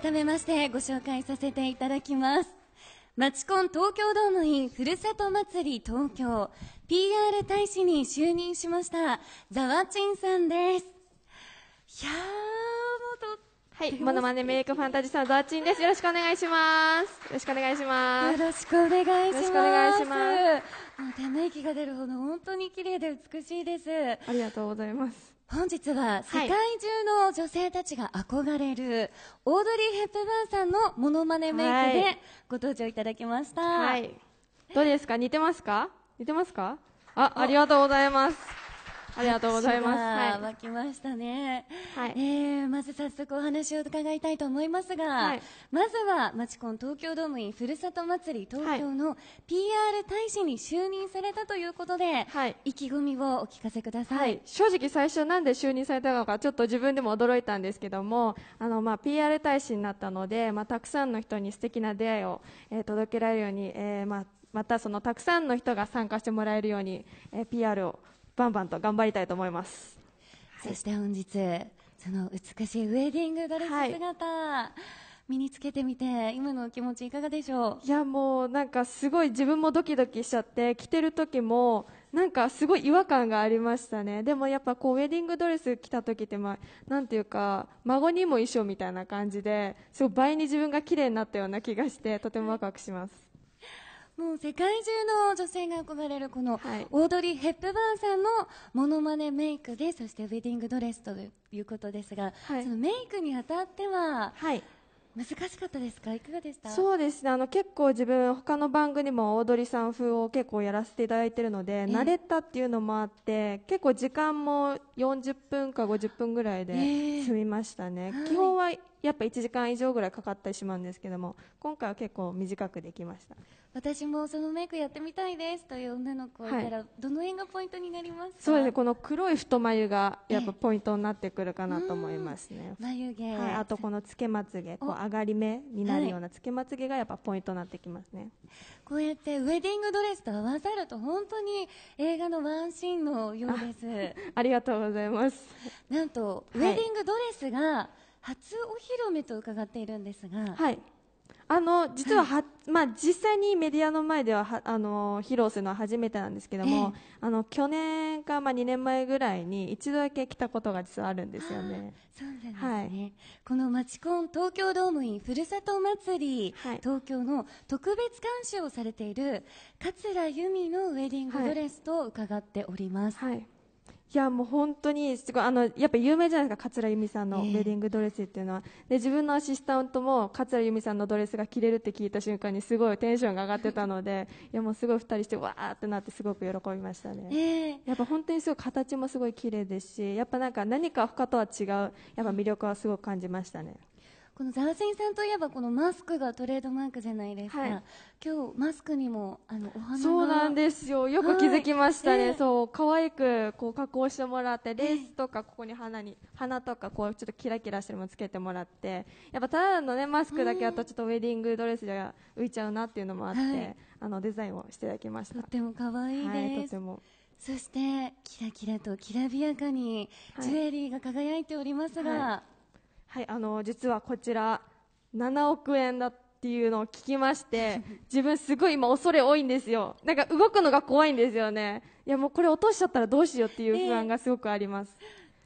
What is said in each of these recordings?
改めましてご紹介させていただきます。マチコン東京ドームインふるさと祭り東京 PR 大使に就任しました、ザワチンさんです。いやー、もうとはい、モノマネメイクファンタジータのザワチンです。よろしくお願いします。よろしくお願いします。よろしくお願いします。よろしくお願いします。もうため息が出るほど本当に綺麗で美しいです。ありがとうございます。本日は世界中の女性たちが憧れる、オードリー・ヘップバーンさんのモノマネメイクでご登場いただきました、はいどうですか似てますか似てますかあありがとうございますありがとうございます。はい、沸きましたね。はい、えー、まず早速お話を伺いたいと思いますが、はい、まずはマチコン東京ドームインふるさと祭り東京の PR 大使に就任されたということで、はい、意気込みをお聞かせください。はい、正直最初なんで就任されたのかちょっと自分でも驚いたんですけども、あのまあ PR 大使になったので、まあたくさんの人に素敵な出会いを、えー、届けられるように、えー、まあまたそのたくさんの人が参加してもらえるように、えー、PR をバンバンと頑張りたいと思います。そして本日、その美しいウェディングドレス姿、はい、身につけてみて、今のお気持ちいかがでしょういやもうなんかすごい自分もドキドキしちゃって、着てる時も、なんかすごい違和感がありましたね。でもやっぱこうウェディングドレス着た時って、まあ、なんていうか、孫にも衣装みたいな感じで、すごい倍に自分が綺麗になったような気がして、とてもワクワクします。もう世界中の女性が憧れるこのオードリー・ヘップバーンさんのものまねメイクでそしてウェディングドレスということですが、はい、そのメイクにあたっては、はい難しかったですかいかがでしたそうですねあの結構自分他の番組もオードリーさん風を結構やらせていただいてるので、慣れたっていうのもあって結構時間も40分か50分ぐらいで済みましたね、えー、基本はやっぱ1時間以上ぐらいかかってしまうんですけども今回は結構短くできました私もそのメイクやってみたいですという女の子から、はい、どの辺がポイントになりますかそうですねこの黒い太眉がやっぱポイントになってくるかなと思いますね、眉毛、はい、あとこのつけまつげこう上がり目になるようなつけまつげがやっぱポイントになってきますね、はい、こうやってウェディングドレスと合わさると本当に映画のワンシーンのようですありがとうございますなんとウェディングドレスが、初お披露目と伺っているんですが、はい、あの実はは、はい、まあ、実際にメディアの前でははあの披露するのは初めてなんですけども、えー、あの去年か、まあ、2年前ぐらいに一度だけ来たことが実はあるんですよね。そうなんですね、はい、このマチコン東京ドームインふるさと祭り、はい、東京の特別監修をされている桂由美のウェディングドレスと伺っております。はいいやもう本当にすごいあのやっぱ有名じゃないですか桂由美さんのウェディングドレスっていうのは、で自分のアシスタントも桂由美さんのドレスが着れるって聞いた瞬間にすごいテンションが上がってたので いやもうすごい2人してわーってなってすごく喜びましたね、えー、やっぱ本当にすごい形もすごい綺麗ですしやっぱなんか何か他とは違うやっぱ魅力はすごく感じましたねこのザーセンさんといえばこのマスクがトレードマークじゃないですか、はい、今日マスクにもあのお花そうなんですよよく気づきましたね、はいえー、そう可愛くこう加工してもらってレースとかここに花に花とかこうちょっとキラキラしてるものつけてもらってやっぱただのねマスクだけだとちょっとウェディングドレスじゃ浮いちゃうなっていうのもあって、はい、あのデザインをしていただきましたとても可愛いです、はい、とてもそしてキラキラときらびやかにジュエリーが輝いておりますが、はいあの実はこちら7億円だっていうのを聞きまして 自分すごい今恐れ多いんですよなんか動くのが怖いんですよねいやもうこれ落としちゃったらどうしようっていう不安がすごくあります、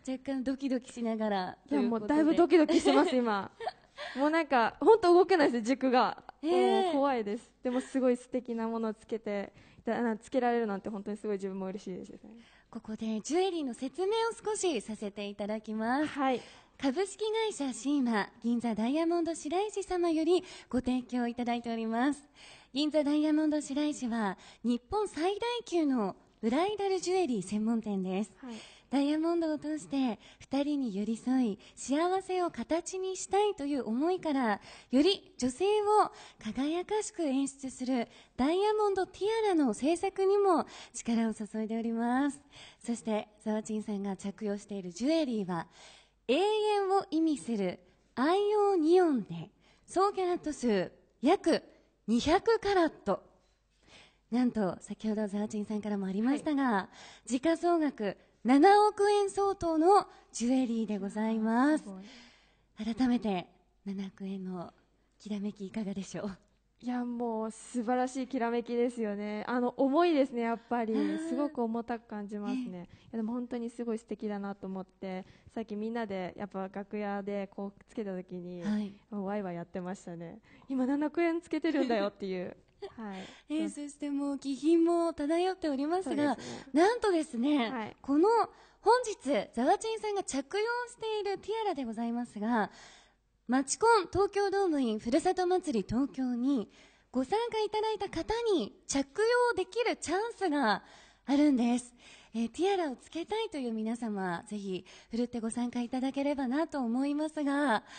えー、若干ドキドキしながらいやもうだいぶドキドキしてます今 もうなんか本当動けないです軸が、えー、怖いですでもすごい素敵なものをつけてつけられるなんて本当にすごい自分も嬉しいです、ね、ここでジュエリーの説明を少しさせていただきます、はい、株式会社シーマ銀座ダイヤモンド白石様よりご提供いただいております銀座ダイヤモンド白石は日本最大級のブライダルジュエリー専門店です、はい、ダイヤモンドを通して2人に寄り添い幸せを形にしたいという思いからより女性を輝かしく演出するダイヤモンドティアラの制作にも力を注いでおりますそしてザワチンさんが着用しているジュエリーは永遠を意味するアイオニオンで総キャラット数約200カラットなんと先ほどザーチンさんからもありましたが、はい、時価総額7億円相当のジュエリーでございます改めて7億円のきらめきいかがでしょういやもう素晴らしいきらめきですよね、あの重いですね、やっぱり、すごく重たく感じますね、いやでも本当にすごい素敵だなと思って、さっきみんなでやっぱ楽屋でこうつけたときに、はい、ワイワイやってましたね、今、7億円つけてるんだよっていう。はい、えー、そしてもう気品も漂っておりますが、すね、なんとですね、はい、この本日、ザワチンさんが着用しているティアラでございますが、マチコン東京ドームインふるさと祭り東京にご参加いただいた方に着用できるチャンスがあるんです。えー、ティアラをつけたいという皆様、ぜひ、ふるってご参加いただければなと思いますが、